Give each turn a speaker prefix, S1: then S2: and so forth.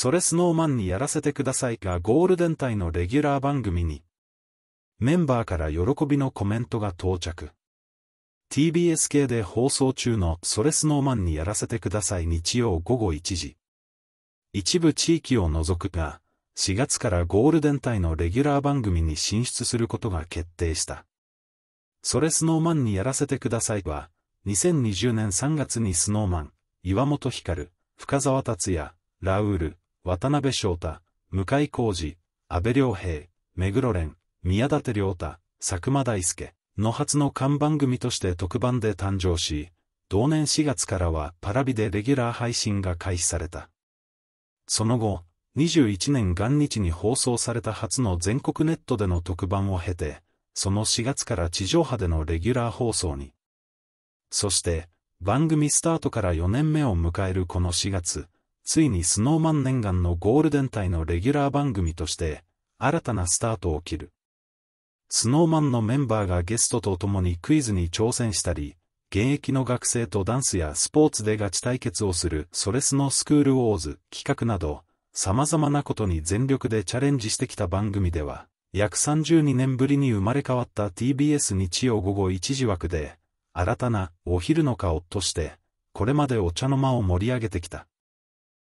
S1: それスノーマンにやらせてくださいがゴールデンタイのレギュラー番組に、メンバーから喜びのコメントが到着。TBS 系で放送中のそれスノーマンにやらせてください日曜午後1時。一部地域を除くが、4月からゴールデンタイのレギュラー番組に進出することが決定した。それスノーマンにやらせてくださいは、2020年3月にスノーマン、岩本光、深沢達也、ラウール、渡辺翔太、向井浩二、阿部良平、目黒蓮、宮舘良太、佐久間大介の初の看板組として特番で誕生し、同年4月からはパラビでレギュラー配信が開始された。その後、21年元日に放送された初の全国ネットでの特番を経て、その4月から地上波でのレギュラー放送に。そして、番組スタートから4年目を迎えるこの4月、ついにスノーマン念願のゴールデン帯のレギュラー番組として、新たなスタートを切る。スノーマンのメンバーがゲストと共にクイズに挑戦したり、現役の学生とダンスやスポーツでガチ対決をするソレスノスクールウォーズ企画など、様々なことに全力でチャレンジしてきた番組では、約32年ぶりに生まれ変わった TBS 日曜午後1時枠で、新たなお昼の顔として、これまでお茶の間を盛り上げてきた。